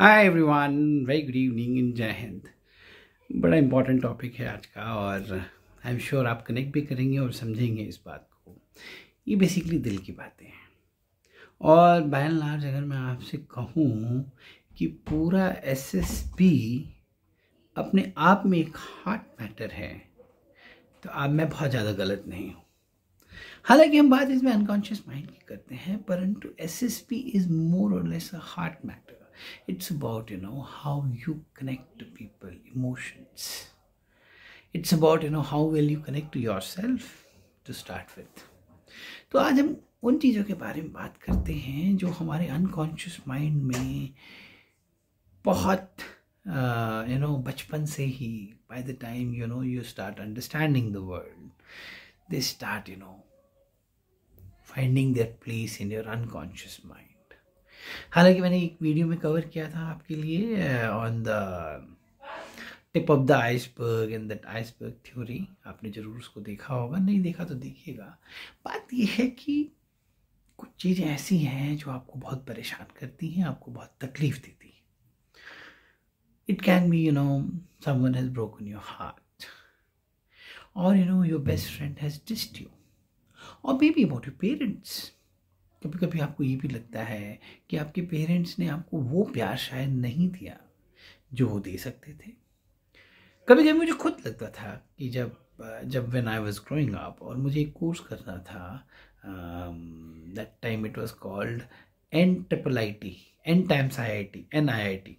हाय everyone very good evening इन जय हिंद बड़ा इम्पॉर्टेंट टॉपिक है आज का और आई एम श्योर आप कनेक्ट भी करेंगे और समझेंगे इस बात को ये बेसिकली दिल की बातें हैं और बहन लार्ज अगर मैं आपसे कहूँ कि पूरा एसएसपी अपने आप में एक हार्ट मैटर है तो आप मैं बहुत ज़्यादा गलत नहीं हूँ हालांकि हम बात इसमें अनकॉन्शियस माइंड की करते हैं परंतु S S P is more or less a heart matter it's about you know how you connect to people emotions it's about you know how well you connect to yourself to start with तो आज हम उन चीज़ों के बारे में बात करते हैं जो हमारे अनकॉन्शियस माइंड में बहुत यू uh, नो बचपन से ही by the time you know you start understanding the world they start you know finding their place in your unconscious mind. हालांकि मैंने एक वीडियो में कवर किया था आपके लिए on the tip of the iceberg and that iceberg theory आपने ज़रूर उसको देखा होगा नहीं देखा तो देखिएगा बात यह है कि कुछ चीज़ें ऐसी हैं जो आपको बहुत परेशान करती हैं आपको बहुत तकलीफ़ देती हैं it can be you know someone has broken your heart और you know your best friend has dissed you और maybe about your parents कभी कभी आपको ये भी लगता है कि आपके पेरेंट्स ने आपको वो प्यार शायद नहीं दिया जो वो दे सकते थे कभी कभी मुझे खुद लगता था कि जब जब when I was growing up और मुझे एक कोर्स करना था that time it was called N triple I T N times I I T N I I T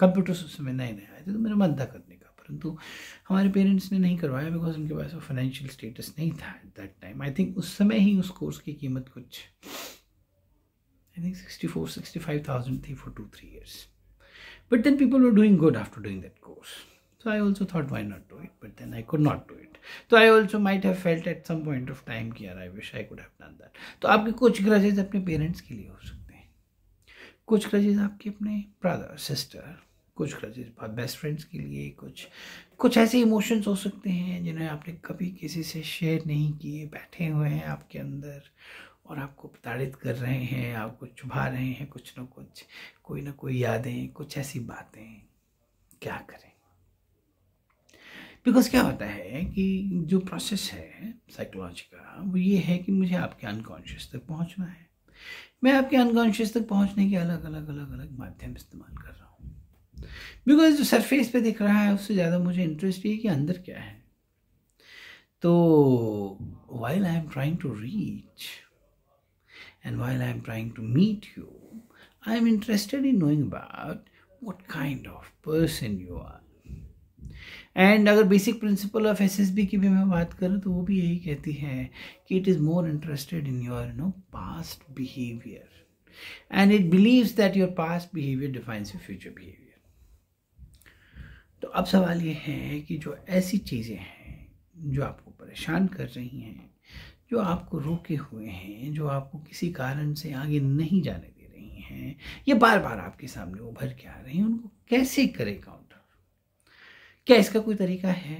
computer उस समय नए नए आए थे तो मेरा मन था करने परंतु तो हमारे पेरेंट्स ने नहीं करवाया बिकॉज उनके पास वो फाइनेंशियल स्टेटस नहीं था at that time I think उस समय ही उस कोर्स की कीमत कुछ I think sixty four sixty five thousand थी for two three years but then people were doing good after doing that course so I also thought why not do it but then I could not do it तो I also might have felt at some point of time की are I wish I could have done that तो आपके कुछ grudges अपने parents के लिए हो सकते हैं कुछ ग्रजेज आपके अपने ब्रदर सिस्टर कुछ बात बेस्ट फ्रेंड्स के लिए कुछ कुछ ऐसे इमोशंस हो सकते हैं जिन्हें आपने कभी किसी से शेयर नहीं किए बैठे हुए हैं आपके अंदर और आपको प्रताड़ित कर रहे हैं आपको चुभा रहे हैं कुछ ना कुछ कोई ना कोई यादें कुछ ऐसी बातें क्या करें बिकॉज क्या होता है कि जो प्रोसेस है साइकोलॉजी का वो ये है कि मुझे आपके अनकॉन्शियस तक पहुंचना है मैं आपके अनकॉन्शियस तक पहुंचने के अलग अलग अलग अलग माध्यम इस्तेमाल कर रहा हूँ बिकॉज जो सरफेस पे दिख रहा है उससे ज़्यादा मुझे इंटरेस्ट ये है कि अंदर क्या है तो while I am trying to reach and while I am trying to meet you I am interested in knowing about what kind of person you are and अगर basic principle of S S B की भी मैं बात करूँ तो वो भी यही कहती है कि it is more interested in your know past behaviour and it believes that your past behaviour defines your future behaviour तो अब सवाल ये है कि जो ऐसी चीज़ें हैं जो आपको परेशान कर रही हैं जो आपको रोके हुए हैं जो आपको किसी कारण से आगे नहीं जाने दे रही हैं ये बार बार आपके सामने उभर के आ रही हैं उनको कैसे करें काउंटर क्या इसका कोई तरीका है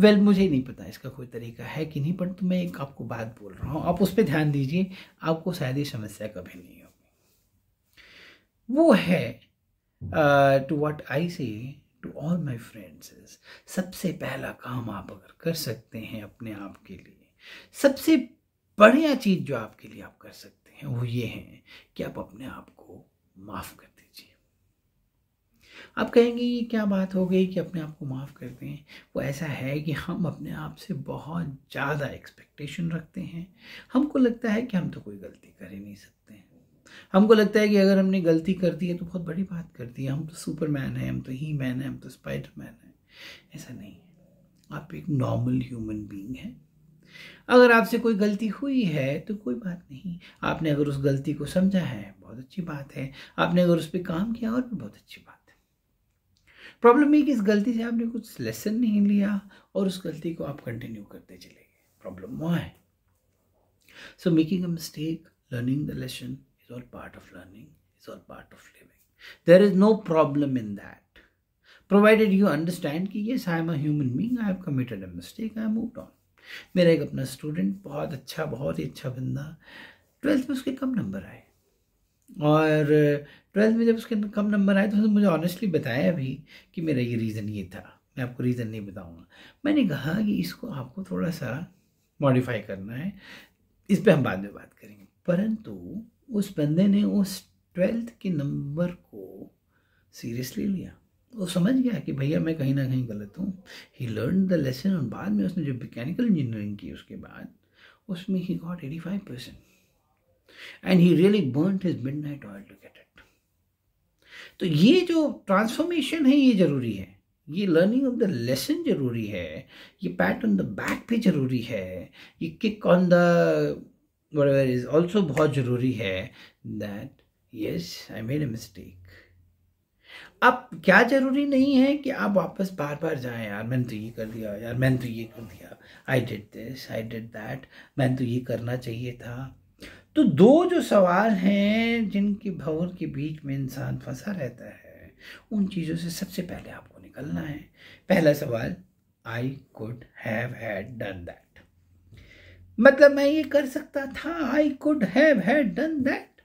वेल well, मुझे नहीं पता इसका कोई तरीका है कि नहीं परंतु तो मैं एक आपको बात बोल रहा हूँ आप उस पर ध्यान दीजिए आपको शायद ये समस्या कभी नहीं होगी वो है to what I say to all my friends is सबसे पहला काम आप अगर कर सकते हैं अपने आप के लिए सबसे बढ़िया चीज़ जो आपके लिए आप कर सकते हैं वो ये है कि आप अपने आप को माफ़ कर दीजिए आप कहेंगे ये क्या बात हो गई कि अपने आप को माफ़ करते हैं वो ऐसा है कि हम अपने आप से बहुत ज़्यादा एक्सपेक्टेशन रखते हैं हमको लगता है कि हम तो कोई गलती कर ही नहीं सकते हमको लगता है कि अगर हमने गलती कर दी है तो बहुत बड़ी बात कर दी है हम तो सुपरमैन है हम तो ही मैन है हम तो मैन है ऐसा नहीं है आप एक नॉर्मल ह्यूमन बींग हैं अगर आपसे कोई गलती हुई है तो कोई बात नहीं आपने अगर उस गलती को समझा है बहुत अच्छी बात है आपने अगर उस पर काम किया और भी बहुत अच्छी बात है प्रॉब्लम ये कि इस गलती से आपने कुछ लेसन नहीं लिया और उस गलती को आप कंटिन्यू करते चले गए प्रॉब्लम वहाँ है so making a mistake learning the lesson It's all part of learning, It's all part of living. There is no problem in that. Provided you understand कि yes, I am a human being, I have committed a mistake, I moved on. मेरा एक अपना student बहुत अच्छा बहुत ही अच्छा बंदा twelfth में उसके कम नंबर आए और ट्वेल्थ uh, में जब उसके कम नंबर आए तो उसने मुझे ऑनेस्टली बताया भी कि मेरा ये रीज़न ये था मैं आपको रीज़न नहीं बताऊंगा मैंने कहा कि इसको आपको थोड़ा सा मॉडिफाई करना है इस पर हम बाद में बात करेंगे परंतु उस बंदे ने उस ट्वेल्थ के नंबर को सीरियसली लिया वो समझ गया कि भैया मैं कहीं ना कहीं गलत हूँ ही लर्न द लेसन और बाद में उसने जो मैकेनिकल इंजीनियरिंग की उसके बाद उसमें he got eighty five percent and he really burn his midnight oil to get it तो ये जो ट्रांसफॉर्मेशन है ये ज़रूरी है ये लर्निंग ऑफ द लेसन ज़रूरी है ये पैट ऑन द बैक भी ज़रूरी है ये kick on the whatever is also बहुत ज़रूरी है that yes I made a mistake अब क्या ज़रूरी नहीं है कि आप वापस बार बार जाएं यार मैंने तो ये कर दिया यार मैंने तो ये कर दिया I did this I did that मैंने तो ये करना चाहिए था तो दो जो सवाल हैं जिनकी भंवर के बीच में इंसान फंसा रहता है उन चीज़ों से सबसे पहले आपको निकलना है पहला सवाल I could have had done that मतलब मैं ये कर सकता था I could have had done that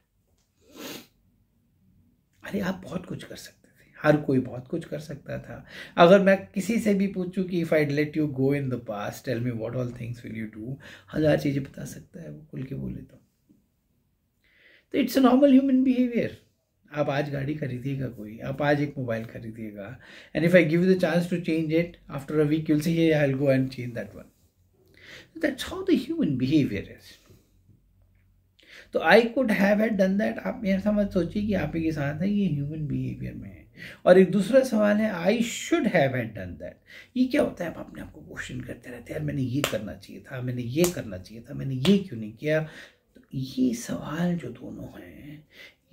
अरे आप बहुत कुछ कर सकते थे हर कोई बहुत कुछ कर सकता था अगर मैं किसी से भी पूछूं कि if I let you go in the past tell me what all things will you do हज़ार चीज़ें बता सकता है वो खुल के बोले तो तो it's a normal human behaviour आप आज गाड़ी खरीदिएगा कोई आप आज एक मोबाइल खरीदिएगा and if I give the chance to change it after a week you'll see I go and change that one that's how the human behaviour is तो I could have had done that आप यह समझ सोचिए कि आप ही के साथ है ये ह्यूमन बिहेवियर में है और एक दूसरा सवाल है I should have had done that ये क्या होता है आप अपने आप को क्वेश्चन करते रहते हैं यार मैंने ये करना चाहिए था मैंने ये करना चाहिए था मैंने ये क्यों नहीं किया तो ये सवाल जो दोनों हैं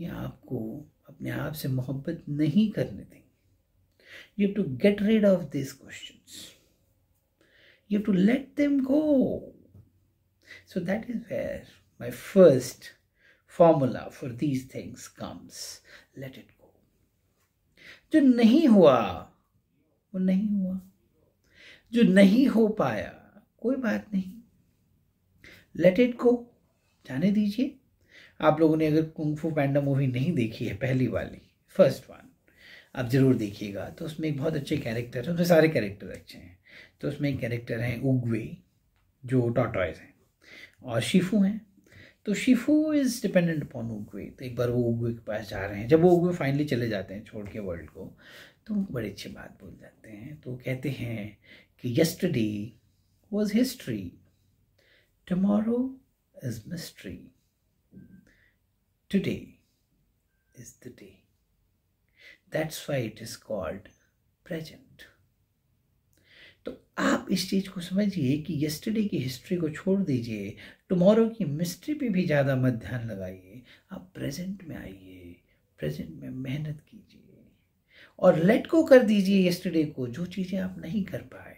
ये आपको अपने आप से मोहब्बत नहीं करने देंगे you to get rid of this question You have to let them go. So that is where my first formula for these things comes let it go जो नहीं हुआ वो नहीं हुआ जो नहीं हो पाया कोई बात नहीं लेट इट गो जाने दीजिए आप लोगों ने अगर कुंफू पैंडा मूवी नहीं देखी है पहली वाली फर्स्ट वन आप ज़रूर देखिएगा तो उसमें एक बहुत अच्छे कैरेक्टर है उसमें सारे कैरेक्टर अच्छे हैं तो उसमें एक कैरेक्टर हैं उगवे जो टॉटॉयज हैं और शिफू हैं तो Shifu is dependent upon Oogway तो एक बार वो उगवे के पास जा रहे हैं जब वो उगवे फाइनली चले जाते हैं छोड़ के वर्ल्ड को तो बड़े अच्छे बात बोल जाते हैं तो कहते हैं कि yesterday was history tomorrow is mystery today is the day that's why it is called present तो आप इस चीज़ को समझिए कि यस्टरडे की हिस्ट्री को छोड़ दीजिए टुमारो की मिस्ट्री पे भी ज़्यादा मत ध्यान लगाइए आप प्रेजेंट में आइए प्रेजेंट में मेहनत कीजिए और लेट को कर दीजिए यस्टरडे को जो चीज़ें आप नहीं कर पाए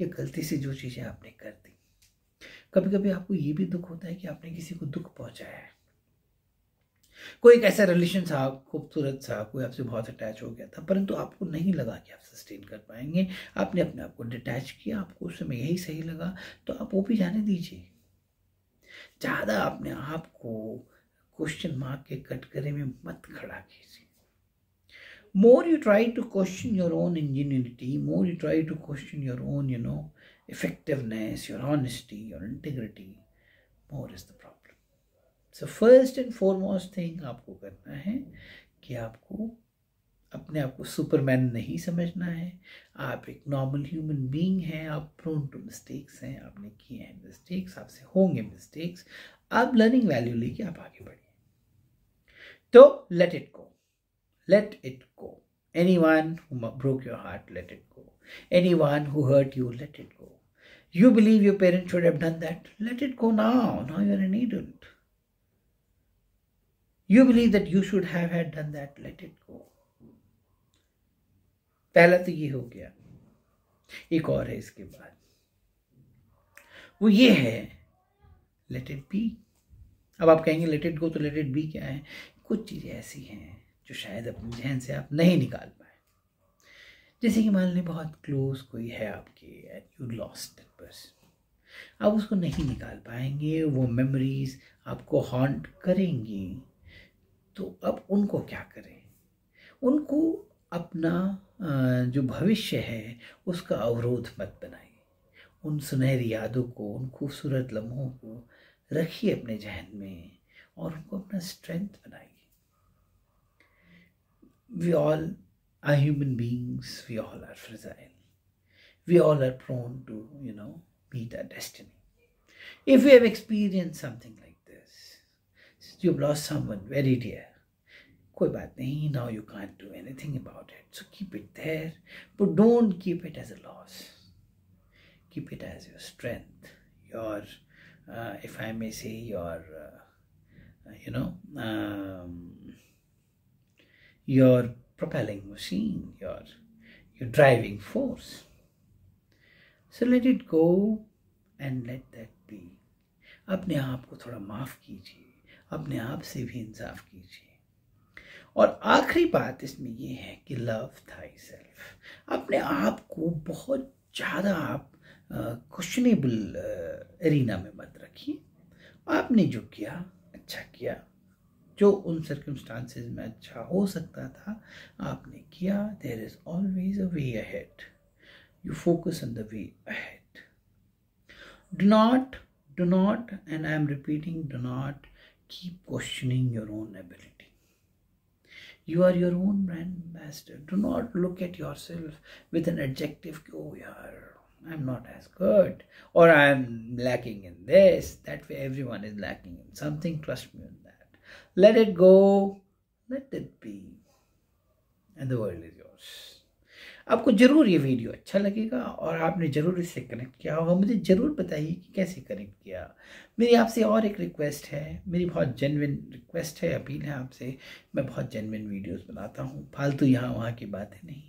या गलती से जो चीज़ें आपने कर दी कभी कभी आपको ये भी दुख होता है कि आपने किसी को दुख पहुँचाया है कोई एक ऐसा रिलेशन था खूबसूरत था कोई आपसे बहुत अटैच हो गया था परंतु आपको नहीं लगा कि आप सस्टेन कर पाएंगे आपने अपने आप को डिटैच किया आपको उस समय यही सही लगा तो आप वो भी जाने दीजिए ज़्यादा अपने आप को क्वेश्चन मार्क के कटघरे में मत खड़ा कीजिए more you try to question your own ingenuity more you try to question your own you know effectiveness your honesty your integrity more is the problem so first and foremost thing आपको करना है कि आपको अपने आप को Superman नहीं समझना है आप एक नॉर्मल ह्यूमन बीइंग हैं आप प्रोन टू मिस्टेक्स हैं आपने किए हैं मिस्टेक्स आपसे होंगे मिस्टेक्स आप लर्निंग वैल्यू लेके आप आगे बढ़िए तो let it go let it go anyone broke your heart let it go anyone who hurt you let it go believe your parents should have done that let it go now now you are an adult you believe that you should have had done that let it go पहला तो ये हो गया एक और है इसके बाद वो ये है लेट इट बी अब आप कहेंगे लेट इट गो तो लेट इट बी क्या है कुछ चीज़ें ऐसी हैं जो शायद अपने जहन से आप नहीं निकाल पाए जैसे कि मान लें बहुत क्लोज कोई है आपके and you lost that person आप उसको नहीं निकाल पाएंगे वो मेमोरीज आपको हॉन्ट करेंगी तो अब उनको क्या करें उनको अपना जो भविष्य है उसका अवरोध मत बनाइए उन सुनहरी यादों को उन खूबसूरत लम्हों को रखिए अपने जहन में और उनको अपना स्ट्रेंथ बनाइए we all are human beings we all are fragile we all are prone to you know meet our destiny if you have experience something like you've lost someone very dear. now you can't do anything about it. So keep it there, but don't keep it as a loss. Keep it as your strength, your, uh, if I may say, your, uh, uh you know, um, your propelling machine, your, your driving force. So let it go and let that be. अपने आप को थोड़ा माफ़ कीजिए अपने आप से भी इंसाफ कीजिए और आखिरी बात इसमें यह है कि लव थाई सेल्फ अपने आप को बहुत ज़्यादा आप क्वेश्चनेबल एरिना में मत रखिए आपने जो किया अच्छा किया जो उन सर्कमस्टांसिस में अच्छा हो सकता था आपने किया there is always a way ahead you focus on the way ahead do not do not and I am repeating do not keep questioning your own ability. You are your own brand master. Do not look at yourself with an adjective, oh, yeah, I'm not as good, or I'm lacking in this. That way, everyone is lacking in something. Trust me on that. Let it go, let it be, and the world is yours. आपको ज़रूर ये video अच्छा लगेगा और आपने ज़रूर इससे connect किया होगा मुझे ज़रूर बताइए कि कैसे कनेक्ट किया मेरी आपसे और एक रिक्वेस्ट है मेरी बहुत जेनविन रिक्वेस्ट है अपील है आपसे मैं बहुत जेनविन वीडियोस बनाता हूँ फालतू यहाँ वहाँ की बातें नहीं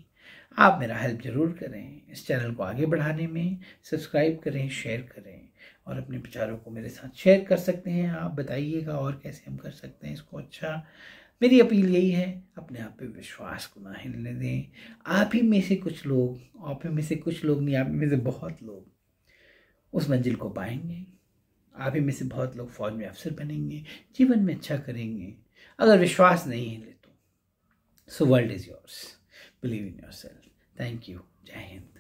आप मेरा हेल्प ज़रूर करें इस चैनल को आगे बढ़ाने में सब्सक्राइब करें शेयर करें और अपने विचारों को मेरे साथ शेयर कर सकते हैं आप बताइएगा और कैसे हम कर सकते हैं इसको अच्छा मेरी अपील यही है अपने आप पे विश्वास को ना हिलने दें आप ही में से कुछ लोग आप ही में से कुछ लोग नहीं आप में से बहुत लोग उस मंजिल को पाएंगे आप ही में से बहुत लोग फौज में अफसर बनेंगे जीवन में अच्छा करेंगे अगर विश्वास नहीं है तो so world is yours believe in yourself thank you जय हिंद